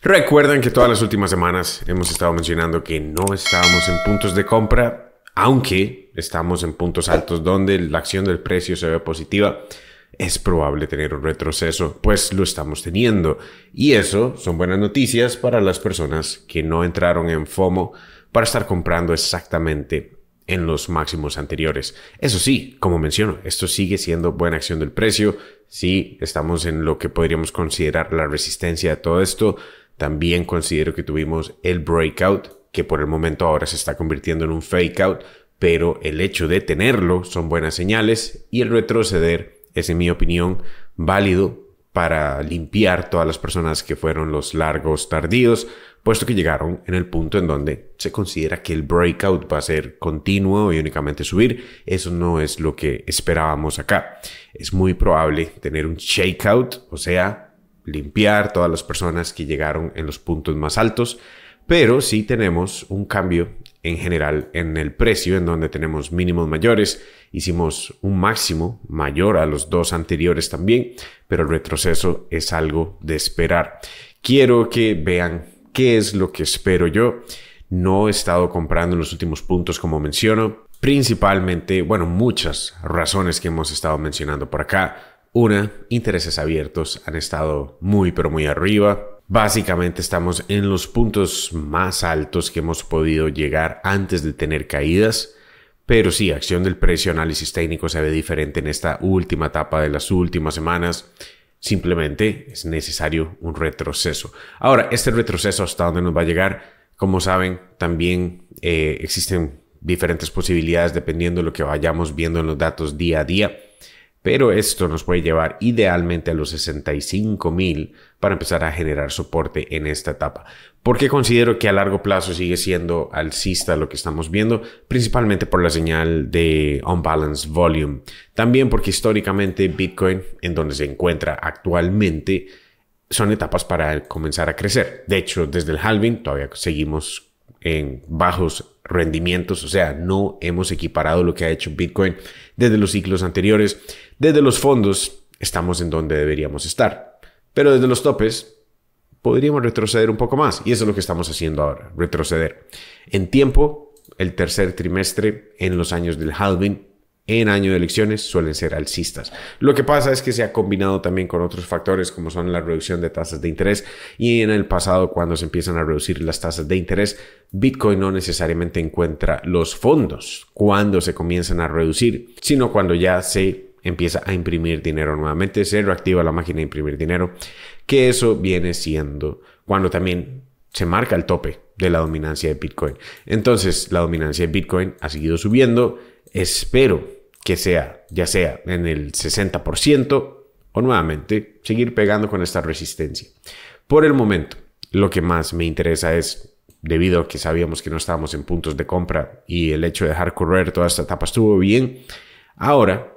Recuerden que todas las últimas semanas hemos estado mencionando que no estábamos en puntos de compra, aunque estamos en puntos altos donde la acción del precio se ve positiva. Es probable tener un retroceso, pues lo estamos teniendo. Y eso son buenas noticias para las personas que no entraron en FOMO para estar comprando exactamente en los máximos anteriores. Eso sí, como menciono, esto sigue siendo buena acción del precio. Sí, estamos en lo que podríamos considerar la resistencia de todo esto, también considero que tuvimos el breakout, que por el momento ahora se está convirtiendo en un fake out, pero el hecho de tenerlo son buenas señales y el retroceder es, en mi opinión, válido para limpiar todas las personas que fueron los largos tardíos, puesto que llegaron en el punto en donde se considera que el breakout va a ser continuo y únicamente subir. Eso no es lo que esperábamos acá. Es muy probable tener un shakeout, o sea, limpiar todas las personas que llegaron en los puntos más altos, pero sí tenemos un cambio en general en el precio, en donde tenemos mínimos mayores, hicimos un máximo mayor a los dos anteriores también, pero el retroceso es algo de esperar. Quiero que vean qué es lo que espero yo. No he estado comprando en los últimos puntos como menciono, principalmente, bueno, muchas razones que hemos estado mencionando por acá una, intereses abiertos han estado muy pero muy arriba. Básicamente estamos en los puntos más altos que hemos podido llegar antes de tener caídas. Pero sí, acción del precio, análisis técnico se ve diferente en esta última etapa de las últimas semanas. Simplemente es necesario un retroceso. Ahora, este retroceso hasta dónde nos va a llegar, como saben, también eh, existen diferentes posibilidades dependiendo de lo que vayamos viendo en los datos día a día pero esto nos puede llevar idealmente a los 65.000 para empezar a generar soporte en esta etapa. Porque considero que a largo plazo sigue siendo alcista lo que estamos viendo, principalmente por la señal de balance volume. También porque históricamente Bitcoin, en donde se encuentra actualmente, son etapas para comenzar a crecer. De hecho, desde el halving todavía seguimos en bajos rendimientos, o sea, no hemos equiparado lo que ha hecho Bitcoin desde los ciclos anteriores. Desde los fondos estamos en donde deberíamos estar, pero desde los topes podríamos retroceder un poco más y eso es lo que estamos haciendo ahora, retroceder. En tiempo, el tercer trimestre en los años del halving en año de elecciones suelen ser alcistas. Lo que pasa es que se ha combinado también con otros factores como son la reducción de tasas de interés y en el pasado cuando se empiezan a reducir las tasas de interés, Bitcoin no necesariamente encuentra los fondos cuando se comienzan a reducir, sino cuando ya se empieza a imprimir dinero nuevamente, se reactiva la máquina de imprimir dinero, que eso viene siendo cuando también se marca el tope de la dominancia de Bitcoin. Entonces, la dominancia de Bitcoin ha seguido subiendo, espero que sea, ya sea en el 60% o nuevamente seguir pegando con esta resistencia. Por el momento, lo que más me interesa es debido a que sabíamos que no estábamos en puntos de compra y el hecho de dejar correr toda esta etapa estuvo bien. Ahora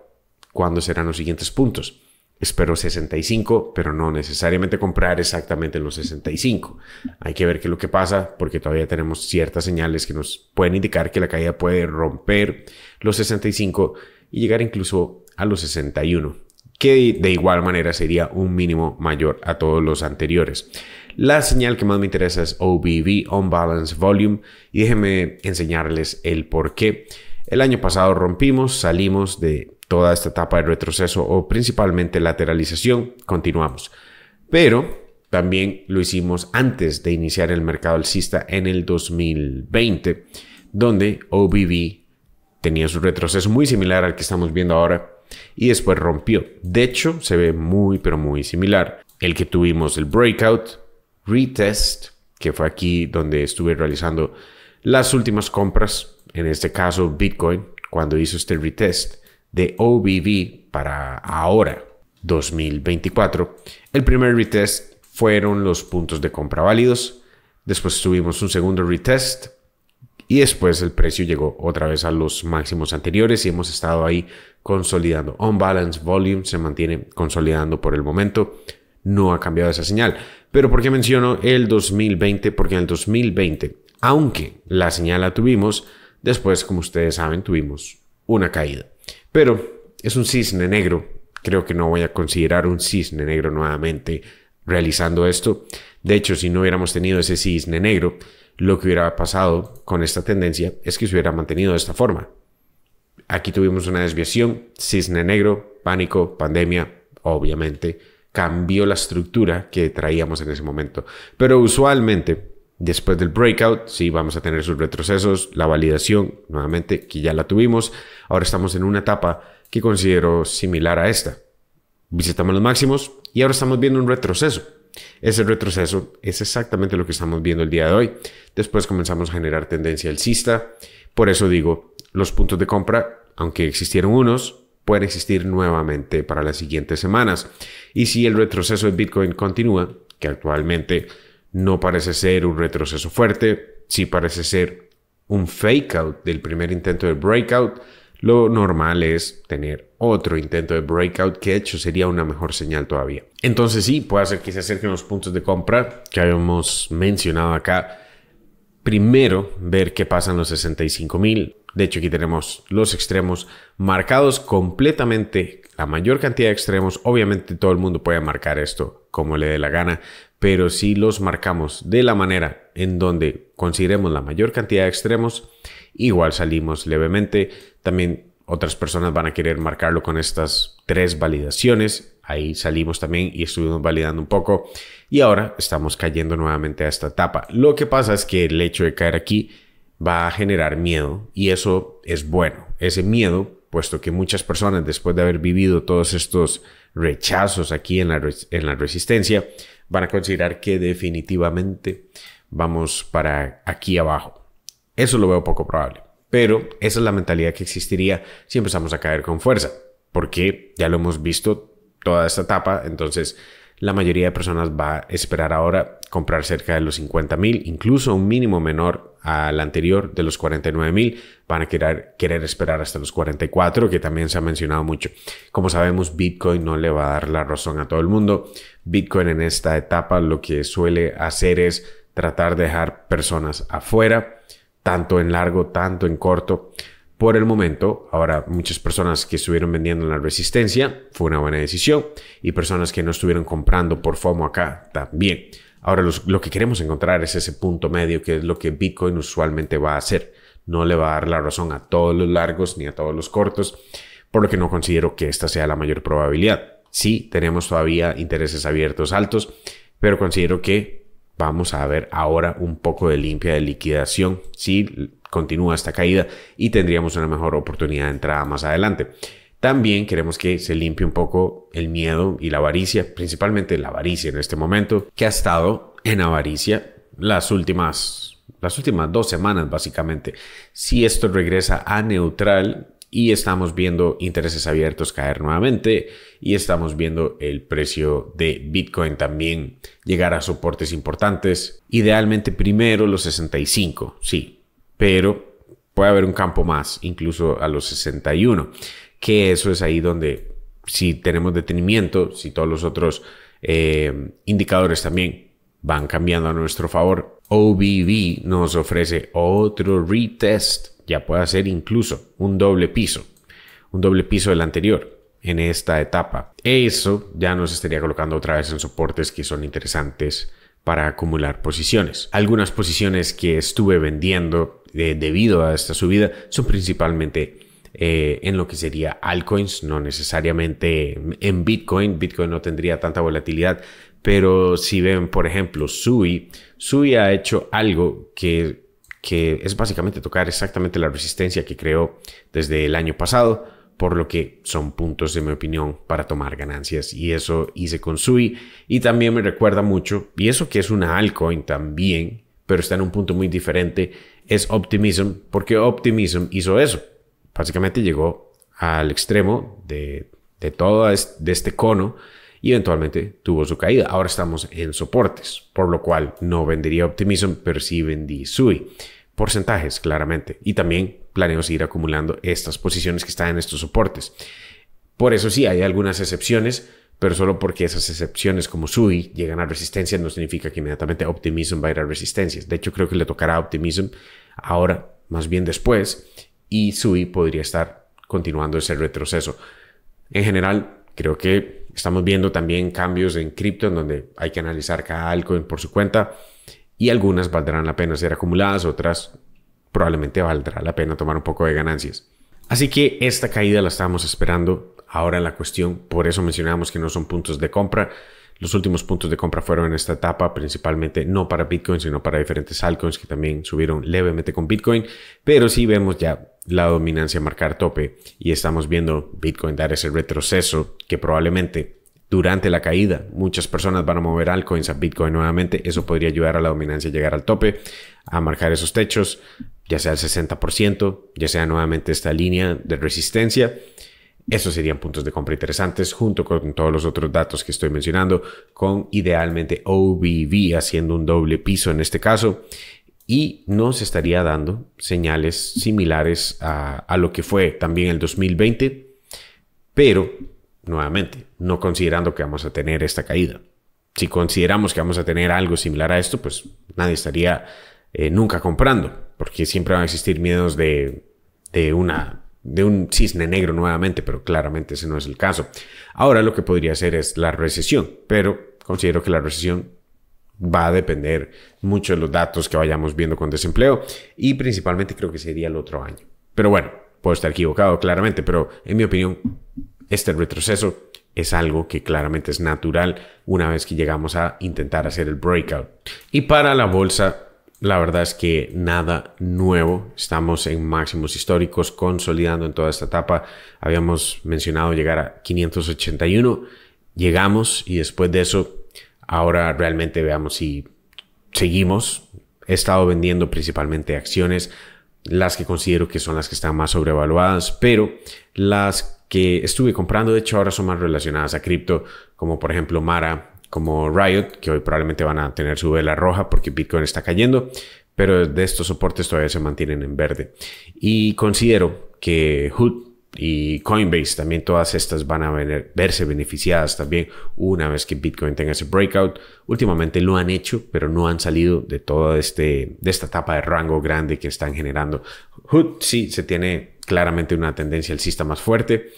cuándo serán los siguientes puntos. Espero 65, pero no necesariamente comprar exactamente los 65. Hay que ver qué es lo que pasa porque todavía tenemos ciertas señales que nos pueden indicar que la caída puede romper los 65 y llegar incluso a los 61, que de igual manera sería un mínimo mayor a todos los anteriores. La señal que más me interesa es OBV, On Balance Volume, y déjenme enseñarles el por qué. El año pasado rompimos, salimos de toda esta etapa de retroceso o principalmente lateralización, continuamos. Pero también lo hicimos antes de iniciar el mercado alcista en el 2020, donde OBB tenía su retroceso muy similar al que estamos viendo ahora y después rompió. De hecho, se ve muy pero muy similar. El que tuvimos el breakout, retest, que fue aquí donde estuve realizando las últimas compras, en este caso Bitcoin, cuando hizo este retest de OBV para ahora, 2024, el primer retest fueron los puntos de compra válidos, después tuvimos un segundo retest y después el precio llegó otra vez a los máximos anteriores y hemos estado ahí consolidando. On balance volume se mantiene consolidando por el momento. No ha cambiado esa señal. Pero ¿por qué menciono el 2020? Porque en el 2020, aunque la señal la tuvimos, después, como ustedes saben, tuvimos una caída. Pero es un cisne negro. Creo que no voy a considerar un cisne negro nuevamente realizando esto. De hecho, si no hubiéramos tenido ese cisne negro, lo que hubiera pasado con esta tendencia es que se hubiera mantenido de esta forma. Aquí tuvimos una desviación, cisne negro, pánico, pandemia, obviamente, cambió la estructura que traíamos en ese momento. Pero usualmente Después del breakout, sí, vamos a tener sus retrocesos, la validación, nuevamente, que ya la tuvimos. Ahora estamos en una etapa que considero similar a esta. Visitamos los máximos y ahora estamos viendo un retroceso. Ese retroceso es exactamente lo que estamos viendo el día de hoy. Después comenzamos a generar tendencia alcista. Por eso digo, los puntos de compra, aunque existieron unos, pueden existir nuevamente para las siguientes semanas. Y si el retroceso de Bitcoin continúa, que actualmente no parece ser un retroceso fuerte, si parece ser un fake out del primer intento de breakout. Lo normal es tener otro intento de breakout que de hecho sería una mejor señal todavía. Entonces sí, puede ser que se acerquen los puntos de compra que habíamos mencionado acá. Primero, ver qué pasa en los 65,000. mil. De hecho, aquí tenemos los extremos marcados completamente, la mayor cantidad de extremos. Obviamente todo el mundo puede marcar esto como le dé la gana, pero si los marcamos de la manera en donde consideremos la mayor cantidad de extremos, igual salimos levemente. También otras personas van a querer marcarlo con estas tres validaciones. Ahí salimos también y estuvimos validando un poco. Y ahora estamos cayendo nuevamente a esta etapa. Lo que pasa es que el hecho de caer aquí va a generar miedo y eso es bueno. Ese miedo, puesto que muchas personas después de haber vivido todos estos rechazos aquí en la resistencia, van a considerar que definitivamente vamos para aquí abajo. Eso lo veo poco probable, pero esa es la mentalidad que existiría si empezamos a caer con fuerza, porque ya lo hemos visto toda esta etapa, entonces la mayoría de personas va a esperar ahora comprar cerca de los 50 mil, incluso un mínimo menor al anterior de los 49.000. Van a querer, querer esperar hasta los 44, que también se ha mencionado mucho. Como sabemos, Bitcoin no le va a dar la razón a todo el mundo. Bitcoin en esta etapa lo que suele hacer es tratar de dejar personas afuera, tanto en largo, tanto en corto. Por el momento, ahora muchas personas que estuvieron vendiendo en la resistencia fue una buena decisión y personas que no estuvieron comprando por FOMO acá también. Ahora, lo que queremos encontrar es ese punto medio que es lo que Bitcoin usualmente va a hacer. No le va a dar la razón a todos los largos ni a todos los cortos, por lo que no considero que esta sea la mayor probabilidad. Sí, tenemos todavía intereses abiertos altos, pero considero que vamos a ver ahora un poco de limpia de liquidación si continúa esta caída y tendríamos una mejor oportunidad de entrada más adelante. También queremos que se limpie un poco el miedo y la avaricia, principalmente la avaricia en este momento, que ha estado en avaricia las últimas, las últimas dos semanas básicamente. Si esto regresa a neutral y estamos viendo intereses abiertos caer nuevamente y estamos viendo el precio de Bitcoin también llegar a soportes importantes, idealmente primero los 65, sí, pero puede haber un campo más, incluso a los 61 que eso es ahí donde si tenemos detenimiento, si todos los otros eh, indicadores también van cambiando a nuestro favor, OBV nos ofrece otro retest, ya puede hacer incluso un doble piso, un doble piso del anterior en esta etapa. Eso ya nos estaría colocando otra vez en soportes que son interesantes para acumular posiciones. Algunas posiciones que estuve vendiendo eh, debido a esta subida son principalmente eh, en lo que sería altcoins, no necesariamente en Bitcoin. Bitcoin no tendría tanta volatilidad, pero si ven, por ejemplo, Sui, Sui ha hecho algo que, que es básicamente tocar exactamente la resistencia que creó desde el año pasado, por lo que son puntos, de mi opinión, para tomar ganancias. Y eso hice con Sui. Y también me recuerda mucho, y eso que es una altcoin también, pero está en un punto muy diferente, es Optimism, porque Optimism hizo eso básicamente llegó al extremo de, de todo este, de este cono y eventualmente tuvo su caída. Ahora estamos en soportes, por lo cual no vendería Optimism, pero sí vendí SUI. Porcentajes, claramente. Y también planeo seguir acumulando estas posiciones que están en estos soportes. Por eso sí, hay algunas excepciones, pero solo porque esas excepciones como SUI llegan a resistencia no significa que inmediatamente Optimism va a ir resistencias. De hecho, creo que le tocará a Optimism ahora, más bien después, y SUI podría estar continuando ese retroceso. En general, creo que estamos viendo también cambios en cripto en donde hay que analizar cada altcoin por su cuenta y algunas valdrán la pena ser acumuladas, otras probablemente valdrá la pena tomar un poco de ganancias. Así que esta caída la estábamos esperando ahora en la cuestión, por eso mencionamos que no son puntos de compra. Los últimos puntos de compra fueron en esta etapa, principalmente no para Bitcoin, sino para diferentes altcoins que también subieron levemente con Bitcoin, pero sí vemos ya la dominancia marcar tope y estamos viendo Bitcoin dar ese retroceso que probablemente durante la caída muchas personas van a mover altcoins a Bitcoin nuevamente. Eso podría ayudar a la dominancia a llegar al tope, a marcar esos techos, ya sea el 60%, ya sea nuevamente esta línea de resistencia. Esos serían puntos de compra interesantes junto con todos los otros datos que estoy mencionando, con idealmente OBV haciendo un doble piso en este caso y nos estaría dando señales similares a, lo que fue también el 2020, pero nuevamente, no considerando que vamos a tener esta caída. Si consideramos que vamos a tener algo similar a esto, pues nadie estaría eh, nunca comprando, porque siempre van a existir miedos de, de, una, de un cisne negro nuevamente, pero claramente ese no es el caso. Ahora lo que podría ser es la recesión, pero considero que la recesión va a depender mucho de los datos que vayamos viendo con desempleo y principalmente creo que sería el otro año. Pero bueno, puedo estar equivocado claramente, pero en mi opinión, este retroceso es algo que claramente es natural una vez que llegamos a intentar hacer el breakout. Y para la bolsa, la verdad es que nada nuevo. Estamos en máximos históricos, consolidando en toda esta etapa. Habíamos mencionado llegar a 581, llegamos y después de eso Ahora realmente veamos si seguimos. He estado vendiendo principalmente acciones, las que considero que son las que están más sobrevaluadas, pero las que estuve comprando, de hecho, ahora son más relacionadas a cripto, como por ejemplo Mara, como Riot, que hoy probablemente van a tener su vela roja porque Bitcoin está cayendo, pero de estos soportes todavía se mantienen en verde. Y considero que Hood y Coinbase, también todas estas van a verse beneficiadas también una vez que Bitcoin tenga ese breakout. Últimamente lo han hecho, pero no han salido de toda este, de esta etapa de rango grande que están generando. Hood sí se tiene claramente una tendencia alcista más fuerte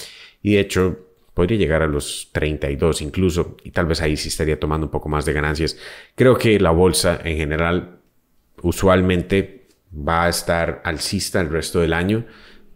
y de hecho podría llegar a los 32 incluso y tal vez ahí sí estaría tomando un poco más de ganancias. Creo que la bolsa en general usualmente va a estar alcista el resto del año.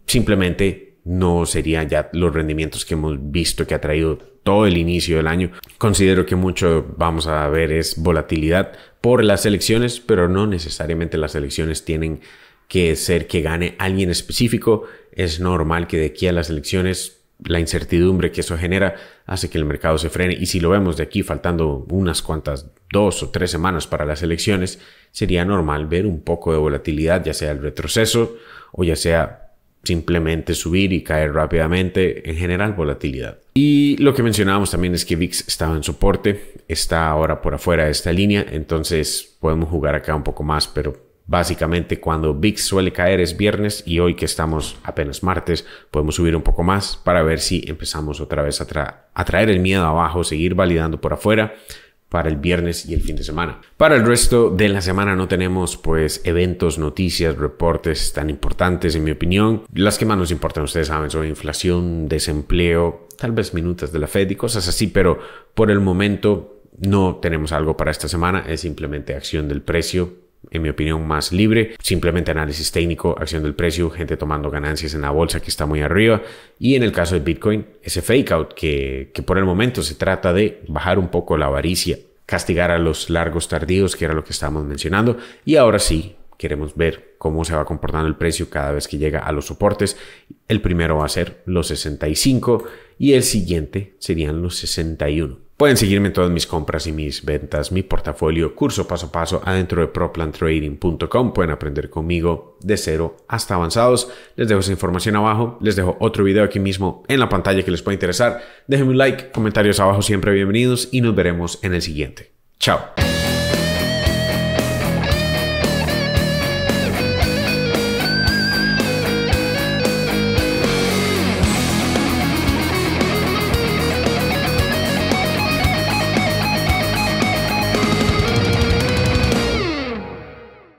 Simplemente no serían ya los rendimientos que hemos visto que ha traído todo el inicio del año. Considero que mucho vamos a ver es volatilidad por las elecciones, pero no necesariamente las elecciones tienen que ser que gane alguien específico. Es normal que de aquí a las elecciones la incertidumbre que eso genera hace que el mercado se frene y si lo vemos de aquí faltando unas cuantas dos o tres semanas para las elecciones, sería normal ver un poco de volatilidad, ya sea el retroceso o ya sea simplemente subir y caer rápidamente, en general volatilidad. Y lo que mencionábamos también es que VIX estaba en soporte, está ahora por afuera de esta línea, entonces podemos jugar acá un poco más, pero Básicamente cuando VIX suele caer es viernes y hoy que estamos apenas martes podemos subir un poco más para ver si empezamos otra vez a, a traer el miedo abajo, seguir validando por afuera para el viernes y el fin de semana. Para el resto de la semana no tenemos pues eventos, noticias, reportes tan importantes en mi opinión. Las que más nos importan ustedes saben son inflación, desempleo, tal vez minutas de la Fed y cosas así, pero por el momento no tenemos algo para esta semana, es simplemente acción del precio en mi opinión, más libre. Simplemente análisis técnico, acción del precio, gente tomando ganancias en la bolsa que está muy arriba. Y en el caso de Bitcoin, ese fake out que, que por el momento se trata de bajar un poco la avaricia, castigar a los largos tardíos, que era lo que estábamos mencionando. Y ahora sí, queremos ver cómo se va comportando el precio cada vez que llega a los soportes. El primero va a ser los 65 y el siguiente serían los 61. Pueden seguirme en todas mis compras y mis ventas, mi portafolio, curso paso a paso adentro de ProPlanTrading.com. Pueden aprender conmigo de cero hasta avanzados. Les dejo esa información abajo. Les dejo otro video aquí mismo en la pantalla que les pueda interesar. Déjenme un like, comentarios abajo siempre bienvenidos y nos veremos en el siguiente. Chao.